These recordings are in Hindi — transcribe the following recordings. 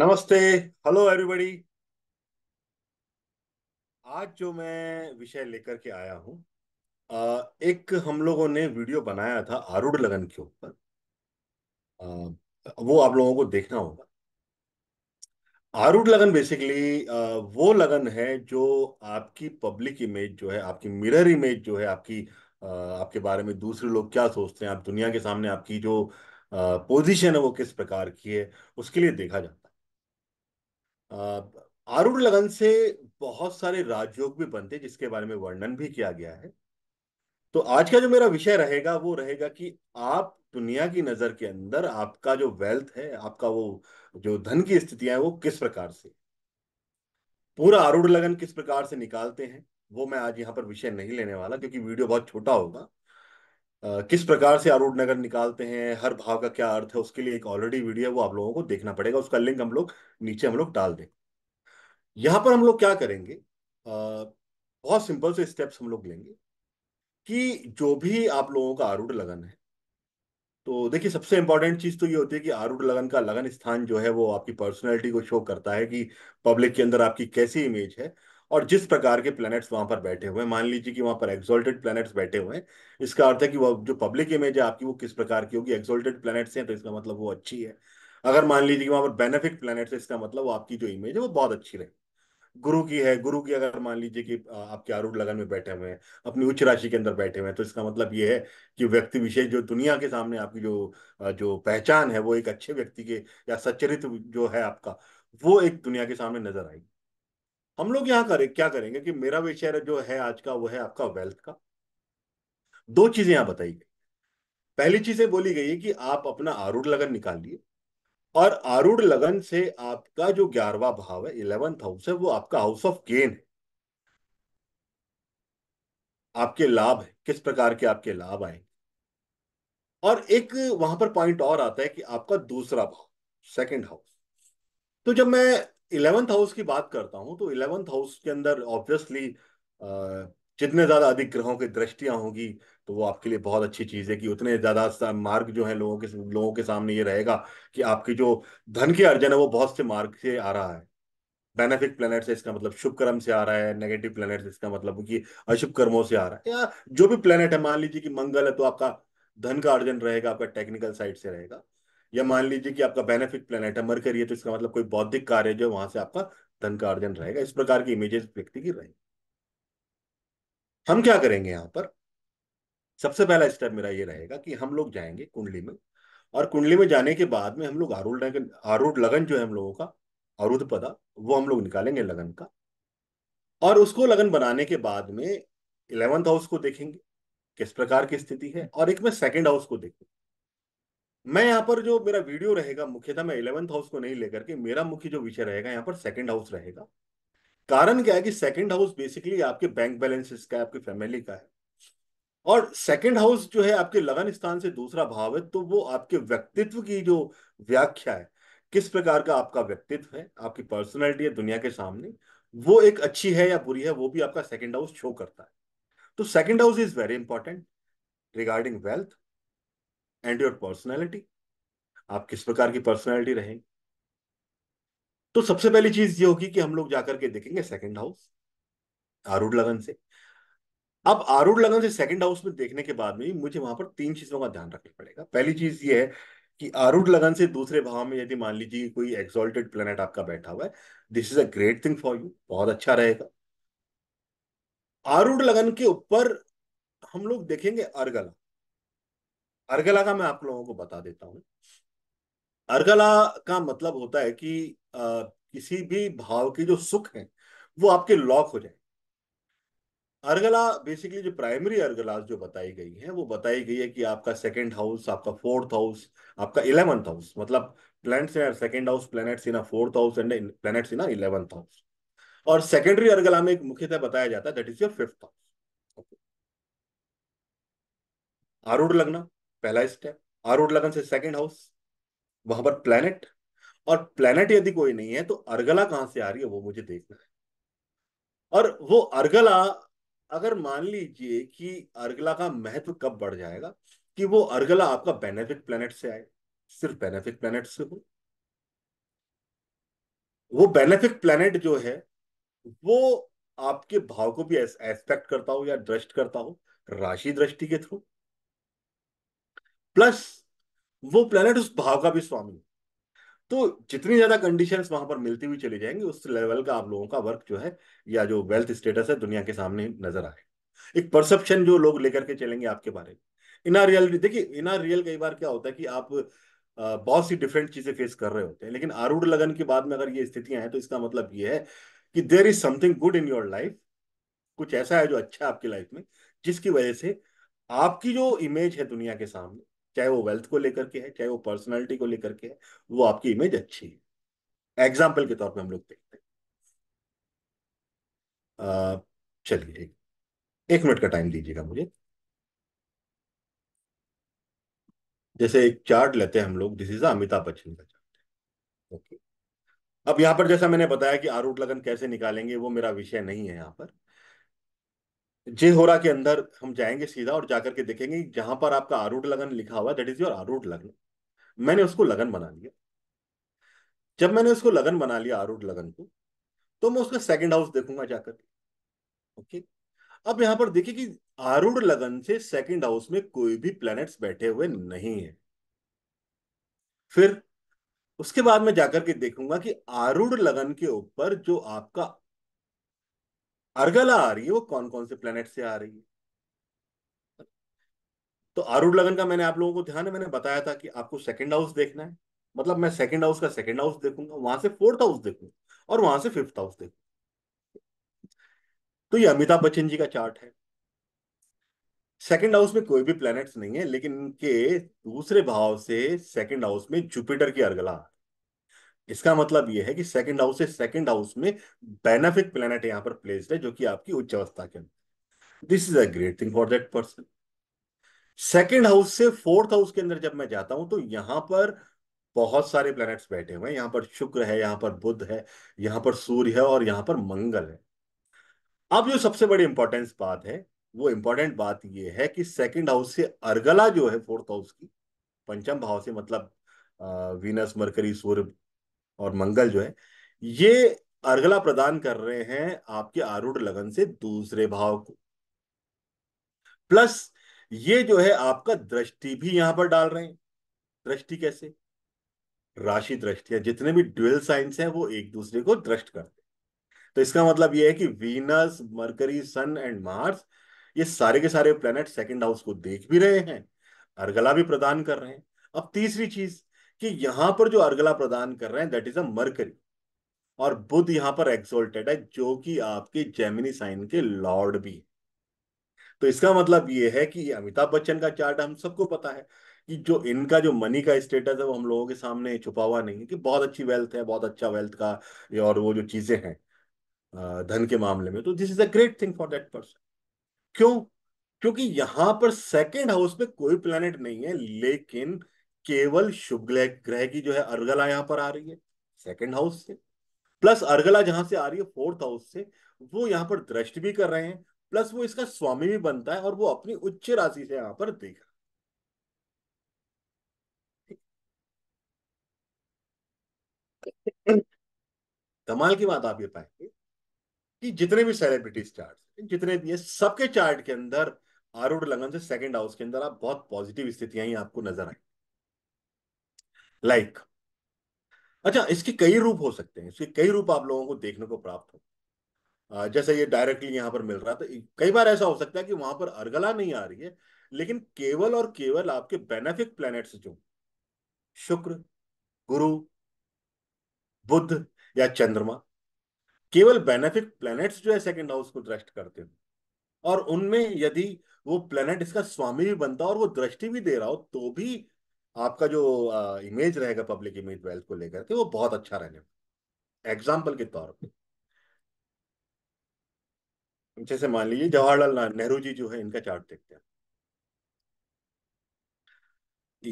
नमस्ते हेलो एवरीबॉडी आज जो मैं विषय लेकर के आया हूँ एक हम लोगों ने वीडियो बनाया था आरूढ़ लगन के ऊपर वो आप लोगों को देखना होगा आरूढ़ लगन बेसिकली वो लगन है जो आपकी पब्लिक इमेज जो है आपकी मिरर इमेज जो है आपकी आपके बारे में दूसरे लोग क्या सोचते हैं आप दुनिया के सामने आपकी जो पोजीशन है वो किस प्रकार की है उसके लिए देखा जाता आरूढ़ लगन से बहुत सारे राजयोग भी बनते हैं जिसके बारे में वर्णन भी किया गया है तो आज का जो मेरा विषय रहेगा वो रहेगा कि आप दुनिया की नजर के अंदर आपका जो वेल्थ है आपका वो जो धन की स्थितियां है वो किस प्रकार से पूरा आरूढ़ लगन किस प्रकार से निकालते हैं वो मैं आज यहाँ पर विषय नहीं लेने वाला क्योंकि वीडियो बहुत छोटा होगा किस प्रकार से आरूढ़ नगर निकालते हैं हर भाव का क्या अर्थ है उसके लिए एक ऑलरेडी वीडियो है वो आप लोगों को देखना पड़ेगा उसका लिंक हम लोग नीचे हम लोग डाल दें यहां पर हम लोग क्या करेंगे बहुत सिंपल से स्टेप्स हम लोग लेंगे कि जो भी आप लोगों का आरूढ़ लगन है तो देखिए सबसे इंपॉर्टेंट चीज तो ये होती है कि आरूढ़ लगन का लगन स्थान जो है वो आपकी पर्सनैलिटी को शो करता है कि पब्लिक के अंदर आपकी कैसी इमेज है और जिस प्रकार के प्लैनेट्स वहां पर बैठे हुए हैं मान लीजिए कि वहां पर एक्सोल्टेड प्लैनेट्स बैठे हुए हैं इसका अर्थ है कि वो जो पब्लिक इमेज है आपकी वो किस प्रकार की होगी एक्सोल्टेड प्लैनेट्स हैं तो इसका मतलब वो अच्छी है अगर मान लीजिए कि वहां पर बेनिफिक प्लैनेट्स है इसका मतलब आपकी जो इमेज है वो बहुत अच्छी रहे गुरु की है गुरु की अगर मान लीजिए कि आपके आरूढ़ लगन में बैठे हुए हैं अपनी उच्च राशि के अंदर बैठे हुए हैं तो इसका मतलब ये है कि व्यक्ति विशेष जो दुनिया के सामने आपकी जो जो पहचान है वो एक अच्छे व्यक्ति के या सच्चरित्र जो है आपका वो एक दुनिया के सामने नजर आएगी हम लोग यहाँ करें क्या करेंगे कि मेरा विषय जो है आज का वो है आपका वेल्थ का दो चीजें यहां बताई गई पहली चीजें बोली गई है कि आप अपना आरूढ़ लगन निकालिए और आरूढ़ लगन से आपका जो ग्यारहवा भाव है इलेवंथ हाउस है वो आपका हाउस ऑफ गेन है आपके लाभ है किस प्रकार के आपके लाभ आएंगे और एक वहां पर पॉइंट और आता है कि आपका दूसरा भाव सेकंड हाउस तो जब मैं इलेवंथ हाउस की बात करता हूँ तो इलेवंथ हाउस के अंदर ऑब्वियसली जितने ज़्यादा अधिक ग्रहों की दृष्टियां होगी तो वो आपके लिए बहुत अच्छी चीज़ है कि उतने ज़्यादा मार्ग जो है लोगों के लोगों के सामने ये रहेगा कि आपकी जो धन की अर्जन है वो बहुत से मार्ग से आ रहा है बेनिफिट प्लैनेट से इसका मतलब शुभ कर्म से आ रहा है नेगेटिव प्लैनेट से इसका मतलब कि अशुभ कर्मों से आ रहा है या जो भी प्लैनेट है मान लीजिए कि मंगल है तो आपका धन का अर्जन रहेगा आपका टेक्निकल साइड से रहेगा या मान लीजिए कि आपका बेनिफिट प्लेनेट है मरकरी है तो इसका मतलब कोई बौद्धिक कार्य जो वहां से आपका धन का अर्जन रहेगा इस प्रकार की इमेजेस व्यक्ति की रहेगी हम क्या करेंगे यहाँ पर सबसे पहला स्टेप मेरा ये रहेगा कि हम लोग जाएंगे कुंडली में और कुंडली में जाने के बाद में हम लोग आरूढ़ लगन आरूढ़ लगन जो है हम लोगों का अरुद्ध पदा वो हम लोग निकालेंगे लगन का और उसको लगन बनाने के बाद में इलेवंथ हाउस को देखेंगे किस प्रकार की स्थिति है और एक में सेकेंड हाउस को देखेंगे मैं यहाँ पर जो मेरा वीडियो रहेगा मुख्यतः मैं इलेवंथ हाउस को नहीं लेकर के मेरा मुख्य जो विषय रहेगा यहाँ पर सेकंड हाउस रहेगा कारण क्या है कि सेकंड हाउस बेसिकली आपके बैंक बैलेंसेस का आपकी फैमिली का है और सेकंड हाउस जो है आपके लगन स्थान से दूसरा भाव है तो वो आपके व्यक्तित्व की जो व्याख्या है किस प्रकार का आपका व्यक्तित्व है आपकी पर्सनैलिटी है दुनिया के सामने वो एक अच्छी है या बुरी है वो भी आपका सेकेंड हाउस शो करता है तो second house is very important regarding wealth and your personality आप किस प्रकार की पर्सनैलिटी रहेंगे तो सबसे पहली चीज ये होगी कि हम लोग जाकर के देखेंगे सेकंड हाउस आरूढ़ लगन से अब आरूढ़ लगन से सेकंड हाउस में देखने के बाद में मुझे वहां पर तीन चीजों का ध्यान रखना पड़ेगा पहली चीज ये है कि आरूढ़ लगन से दूसरे भाव में यदि मान लीजिए कोई एक्सोल्टेड प्लेनेट आपका बैठा हुआ है this is a great thing for you बहुत अच्छा रहेगा आरूढ़ लगन के ऊपर हम लोग देखेंगे अर्गला अर्गला का मैं आप लोगों को बता देता हूं अर्गला का मतलब होता है कि आ, किसी भी भाव के जो सुख हैं वो आपके लॉक हो जाए अर्गला बेसिकली जो प्राइमरी अर्गला जो बताई गई है वो बताई गई है कि आपका सेकेंड हाउस आपका फोर्थ हाउस आपका इलेवंथ हाउस मतलब planets in second house planets in fourth house and planets in eleventh house और सेकेंडरी अर्गला में एक मुख्यतः बताया जाता है that is your fifth house आरूढ़ लगना पहला स्टेप आरूढ़ लगन से सेकंड हाउस वहां पर प्लेनेट और प्लेनेट यदि कोई नहीं है तो अर्गला कहां से आ रही है वो मुझे देखना है और वो अर्गला अगर मान लीजिए कि अर्गला का महत्व कब बढ़ जाएगा कि वो अर्गला आपका बेनिफिट प्लेनेट से आए सिर्फ बेनिफिट प्लेनेट से हो वो बेनिफिट प्लेनेट जो है वो आपके भाव को भी एस्पेक्ट करता हो या दृष्ट करता हो राशि दृष्टि के थ्रू प्लस वो प्लेनेट उस भाव का भी स्वामी है तो जितनी ज्यादा कंडीशंस वहां पर मिलती हुई चली जाएंगी उस लेवल का आप लोगों का वर्क जो है या जो वेल्थ स्टेटस है दुनिया के सामने नजर आए एक परसेप्शन जो लोग लेकर के चलेंगे आपके बारे में इन आर रियल देखिए इन आर रियल कई बार क्या होता है कि आप बहुत सी डिफरेंट चीजें फेस कर रहे होते हैं लेकिन आरूढ़ लगन के बाद में अगर ये स्थितियां हैं तो इसका मतलब ये है कि there is something good in your life कुछ ऐसा है जो अच्छा है आपकी लाइफ में जिसकी वजह से आपकी जो इमेज है दुनिया के सामने चाहे वो वेल्थ को लेकर के है चाहे वो पर्सनैलिटी को लेकर के है वो आपकी इमेज अच्छी है एग्जाम्पल के तौर पर हम लोग देखते हैं चलिए एक, एक मिनट का टाइम दीजिएगा मुझे जैसे एक चार्ट लेते हैं हम लोग दिस इज अमिताभ बच्चन का चार्ट ओके अब यहाँ पर जैसा मैंने बताया कि आरूट लगन कैसे निकालेंगे वो मेरा विषय नहीं है यहाँ पर जे होरा के अंदर हम जाएंगे सीधा और जाकर के देखेंगे जहां पर आपका आरूढ़ लगन लिखा हुआ दैट इज योर आरूढ़ लगन मैंने उसको लगन बना लिया जब मैंने उसको लगन बना लिया आरूढ़ लगन को तो मैं उसका सेकंड हाउस देखूंगा जाकर ओके अब यहाँ पर देखिए कि आरूढ़ लगन से सेकंड हाउस में कोई भी प्लैनेट्स बैठे हुए नहीं है फिर उसके बाद मैं जाकर के देखूंगा कि आरूढ़ लगन के ऊपर जो आपका अर्गला आ रही है वो कौन कौन से प्लेनेट से आ रही है तो आरूढ़ लगन का मैंने आप लोगों को ध्यान है मैंने बताया था कि आपको सेकंड हाउस देखना है मतलब मैं सेकंड हाउस का सेकंड हाउस देखूंगा वहां से फोर्थ हाउस देखूंगा और वहां से फिफ्थ हाउस देखूंगा तो ये अमिताभ बच्चन जी का चार्ट है सेकंड हाउस में कोई भी प्लैनेट्स नहीं है लेकिन इनके दूसरे भाव से सेकंड हाउस में जुपिटर की अर्गला आ इसका मतलब यह है कि सेकंड हाउस से सेकंड हाउस में बेनिफिट प्लेनेट यहाँ पर प्लेस्ड है जो कि आपकी उच्च अवस्था के अंदर this is a great thing for that person second house से फोर्थ हाउस के अंदर जब मैं जाता हूं तो यहां पर बहुत सारे प्लैनेट्स बैठे हुए हैं यहाँ पर शुक्र है यहाँ पर बुध है यहाँ पर सूर्य है और यहाँ पर मंगल है अब जो सबसे बड़ी इंपॉर्टेंस बात है वो इंपॉर्टेंट बात यह है कि सेकंड हाउस से अर्गला जो है फोर्थ हाउस की पंचम भाव से मतलब वीनस मरकरी सूर्य और मंगल जो है ये अर्गला प्रदान कर रहे हैं आपके आरूढ़ लगन से दूसरे भाव को प्लस ये जो है आपका दृष्टि भी यहां पर डाल रहे हैं दृष्टि कैसे राशि दृष्टियां जितने भी ड्वेल साइंस हैं वो एक दूसरे को दृष्ट करते हैं तो इसका मतलब ये है कि Venus Mercury Sun and Mars ये सारे के सारे प्लेनेट सेकंड हाउस को देख भी रहे हैं अर्गला भी प्रदान कर रहे हैं अब तीसरी चीज कि यहां पर जो अर्गला प्रदान कर रहे हैं दैट इज अ मरकरी और बुद्ध यहां पर एक्सोल्टेड है जो कि आपके जेमिनी साइन के लॉर्ड भी है तो इसका मतलब यह है कि अमिताभ बच्चन का चार्ट हम सबको पता है कि जो इनका जो मनी का स्टेटस है वो हम लोगों के सामने छुपा हुआ नहीं है कि बहुत अच्छी वेल्थ है बहुत अच्छा वेल्थ का और वो जो चीजें हैं धन के मामले में तो this is a great thing for that person क्यों क्योंकि यहां पर सेकेंड हाउस में कोई प्लेनेट नहीं है लेकिन केवल शुभ ग्रह की जो है अर्गला यहां पर आ रही है सेकंड हाउस से प्लस अर्गला जहां से आ रही है फोर्थ हाउस से वो यहाँ पर दृष्टि भी कर रहे हैं प्लस वो इसका स्वामी भी बनता है और वो अपनी उच्च राशि से यहाँ पर देख रहा धमाल की बात आप ये पाएंगे कि जितने भी सेलिब्रिटी चार्ट जितने भी है सबके चार्ट के अंदर आरूढ़ लगन से सेकंड हाउस के अंदर आप बहुत पॉजिटिव स्थितियां ही आपको नजर आएंगी लाइक like. अच्छा इसके कई रूप हो सकते हैं इसके कई रूप आप लोगों को देखने को प्राप्त हो जैसे ये डायरेक्टली यहां पर मिल रहा था तो कई बार ऐसा हो सकता है कि वहां पर अर्गला नहीं आ रही है लेकिन केवल और केवल आपके बेनिफिक प्लैनेट्स जो शुक्र गुरु बुद्ध या चंद्रमा केवल बेनिफिक प्लैनेट्स जो है सेकंड हाउस को दृष्ट करते हैं और उनमें यदि वो प्लैनेट इसका स्वामी भी बनता और वो दृष्टि भी दे रहा हो तो भी आपका जो इमेज रहेगा पब्लिक इमेज वेल्थ को लेकर के वो बहुत अच्छा रहने एग्जाम्पल के तौर पर जैसे मान लीजिए जवाहरलाल नेहरू जी जो है इनका चार्ट देखते हैं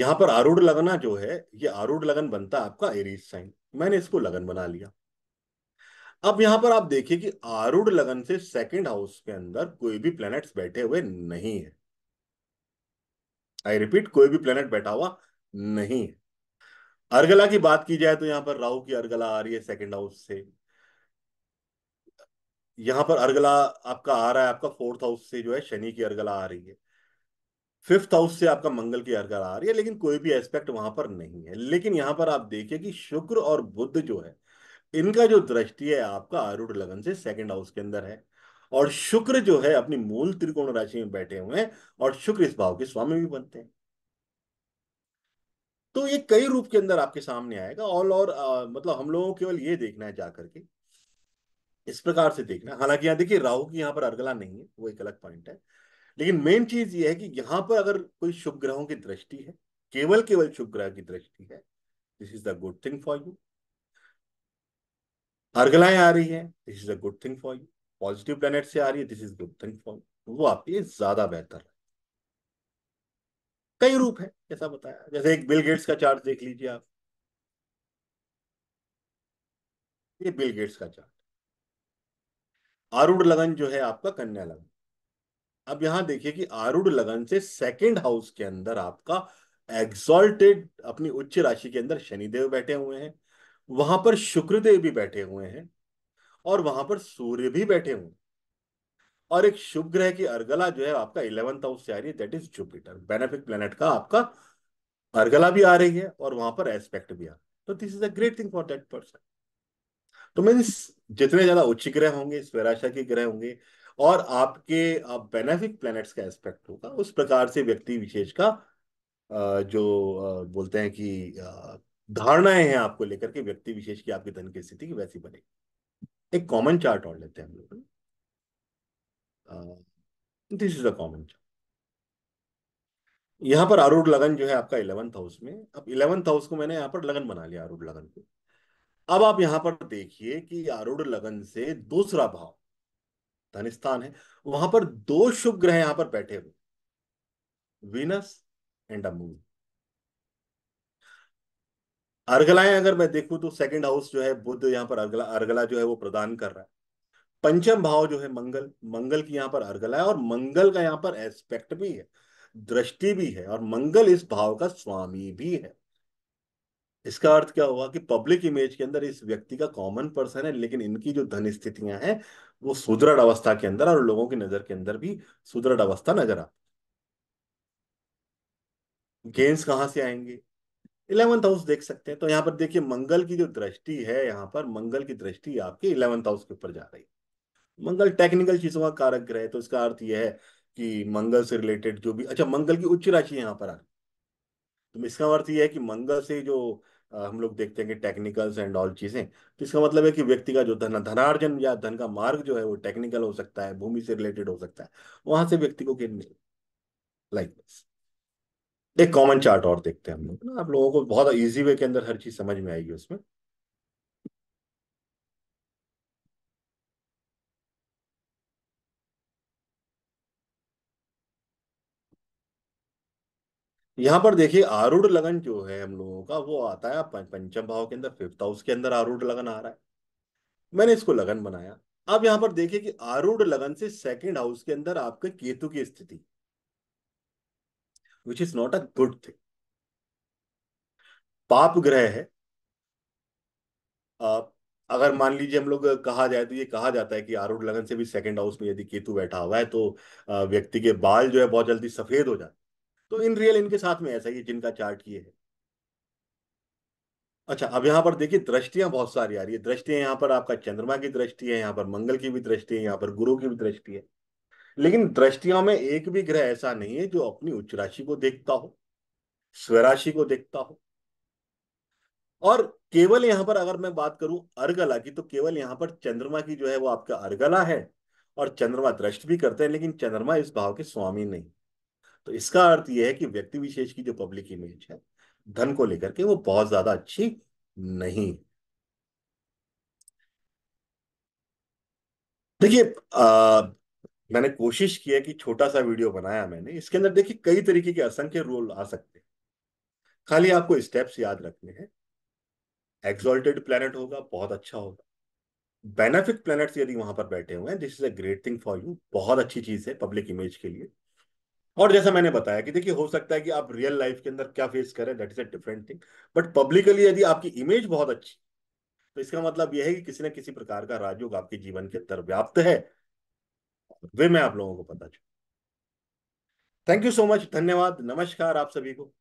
यहां पर आरूढ़ लगना जो है ये आरूढ़ लगन बनता है आपका एरीज साइन मैंने इसको लगन बना लिया अब यहां पर आप देखिए कि आरूढ़ लगन से सेकंड हाउस के अंदर कोई भी प्लैनेट्स बैठे हुए नहीं है आई रिपीट कोई भी प्लेनेट बैठा हुआ नहीं है अर्गला की बात की जाए तो यहां पर राहु की अर्गला आ रही है सेकंड हाउस से यहां पर अर्गला आपका आ रहा है आपका फोर्थ हाउस से जो है शनि की अर्गला आ रही है फिफ्थ हाउस से आपका मंगल की अर्गला आ रही है लेकिन कोई भी एस्पेक्ट वहां पर नहीं है लेकिन यहां पर आप देखिए कि शुक्र और बुद्ध जो है इनका जो दृष्टि है आपका आरूढ़ लगन से सेकंड हाउस के अंदर है और शुक्र जो है अपनी मूल त्रिकोण राशि में बैठे हुए हैं और शुक्र इस भाव के स्वामी भी बनते हैं तो ये कई रूप के अंदर आपके सामने आएगा ऑल और आ, मतलब हम लोगों को केवल ये देखना है जा करके इस प्रकार से देखना हालांकि यहाँ देखिए राहु की यहाँ पर अर्गला नहीं है वो एक अलग पॉइंट है लेकिन मेन चीज ये है कि यहाँ पर अगर कोई शुभ ग्रहों की दृष्टि है केवल केवल शुभ ग्रह की दृष्टि है this is the good thing for you अर्गलाएं आ रही है this is a good thing for you positive planet से आ रही है this is good thing for you वो आपके लिए ज्यादा बेहतर है कई रूप है जैसा बताया जैसे एक बिल गेट्स का चार्ट देख लीजिए आप ये बिल गेट्स का चार्ट आरूढ़ लगन जो है आपका कन्या लगन अब यहां देखिए कि आरूढ़ लगन से सेकंड हाउस के अंदर आपका एग्जॉल्टेड अपनी उच्च राशि के अंदर शनिदेव बैठे हुए हैं वहां पर शुक्रदेव भी बैठे हुए हैं और वहां पर सूर्य भी बैठे हुए हैं और एक शुभ ग्रह की अर्गला जो है आपका इलेवंथ हाउस से आ रही है that is Jupiter benefic planet का आपका अर्गला भी आ रही है और वहां पर एस्पेक्ट भी आ रहा है तो this is a great thing for that person तो मैं जितने ज्यादा उच्च ग्रह होंगे स्वराशा के ग्रह होंगे और आपके आप बेनिफिक प्लैनेट्स का एस्पेक्ट होगा उस प्रकार से व्यक्ति विशेष का जो बोलते हैं कि धारणाएं हैं आपको लेकर के व्यक्ति विशेष की आपकी धन की स्थिति की वैसी बनेगी एक कॉमन चार्ट और लेते हैं हम लोग this uh, is is the यहाँ पर आरूढ़ लगन जो है आपका इलेवंथ हाउस में अब इलेवंथ हाउस को मैंने यहाँ पर लगन बना लिया आरूढ़ लगन को अब आप यहाँ पर देखिए कि आरूढ़ लगन से दूसरा भाव धनिस्थान है वहां पर दो शुभ ग्रह यहां पर बैठे हुए वीनस एंड अ मून अर्गलाएं अगर मैं देखूं तो सेकंड हाउस जो है बुद्ध यहाँ पर अर्गला अर्गला जो है वो प्रदान कर रहा है पंचम भाव जो है मंगल मंगल की यहाँ पर अर्गला है और मंगल का यहाँ पर एस्पेक्ट भी है दृष्टि भी है और मंगल इस भाव का स्वामी भी है इसका अर्थ क्या हुआ कि पब्लिक इमेज के अंदर इस व्यक्ति का कॉमन पर्सन है लेकिन इनकी जो धन स्थितियां हैं वो सुदृढ़ अवस्था के अंदर और लोगों की नजर के अंदर भी सुदृढ़ अवस्था नजर आती गेंस कहां से आएंगे इलेवंथ हाउस देख सकते हैं तो यहां पर देखिए मंगल की जो दृष्टि है यहाँ पर मंगल की दृष्टि आपके इलेवंथ हाउस के ऊपर जा रही है मंगल टेक्निकल चीजों का कारक ग्रह है तो इसका अर्थ यह है कि मंगल से रिलेटेड जो भी अच्छा मंगल की उच्च राशि यहाँ पर आ तो इसका अर्थ यह है कि मंगल से जो हम लोग देखते हैं कि टेक्निकल्स एंड ऑल चीजें तो इसका मतलब है कि व्यक्ति का जो धन धनार्जन या धन का मार्ग जो है वो टेक्निकल हो सकता है भूमि से रिलेटेड हो सकता है वहां से व्यक्ति को गिर लाइक एक कॉमन चार्ट और देखते हैं हम लोग आप लोगों को बहुत इजी वे के अंदर हर चीज समझ में आएगी उसमें यहाँ पर देखिए आरूढ़ लगन जो है हम लोगों का वो आता है पंचम भाव के अंदर फिफ्थ हाउस के अंदर आरूढ़ लगन आ रहा है मैंने इसको लगन बनाया अब यहाँ पर देखिए कि आरूढ़ लगन से सेकंड हाउस के अंदर आपके केतु की स्थिति which is not a good thing पाप ग्रह है आ, अगर मान लीजिए हम लोग कहा जाए तो ये कहा जाता है कि आरूढ़ लगन से भी सेकंड हाउस में यदि केतु बैठा हुआ है तो व्यक्ति के बाल जो है बहुत जल्दी सफेद हो जाते हैं तो इन रियल इनके साथ में ऐसा ही जिनका चार्ट ये है अच्छा अब यहाँ पर देखिए दृष्टियां बहुत सारी आ रही है दृष्टियां यहाँ पर आपका चंद्रमा की दृष्टि है यहाँ पर मंगल की भी दृष्टि है यहाँ पर गुरु की भी दृष्टि है लेकिन दृष्टियों में एक भी ग्रह ऐसा नहीं है जो अपनी उच्च राशि को देखता हो स्वराशि को देखता हो और केवल यहाँ पर अगर मैं बात करूं अर्गला की तो केवल यहाँ पर चंद्रमा की जो है वो आपका अर्गला है और चंद्रमा दृष्ट भी करते हैं लेकिन चंद्रमा इस भाव के स्वामी नहीं तो इसका अर्थ यह है कि व्यक्ति विशेष की जो पब्लिक इमेज है धन को लेकर के वो बहुत ज्यादा अच्छी नहीं देखिए मैंने कोशिश की है कि छोटा सा वीडियो बनाया मैंने इसके अंदर देखिए कई तरीके के असंख्य रोल आ सकते हैं खाली आपको स्टेप्स याद रखने हैं एक्सोल्टेड प्लेनेट होगा बहुत अच्छा होगा बेनिफिट प्लेनेट्स यदि वहां पर बैठे हुए हैं this is a great thing for you बहुत अच्छी चीज है पब्लिक इमेज के लिए और जैसा मैंने बताया कि देखिए हो सकता है कि आप रियल लाइफ के अंदर क्या फेस करें that is a different thing but publicly यदि आपकी इमेज बहुत अच्छी तो इसका मतलब यह है कि किसी ना किसी प्रकार का राजयोग आपके जीवन के अंदर व्याप्त है वे मैं आप लोगों को पता चलू थैंक यू सो मच धन्यवाद नमस्कार आप सभी को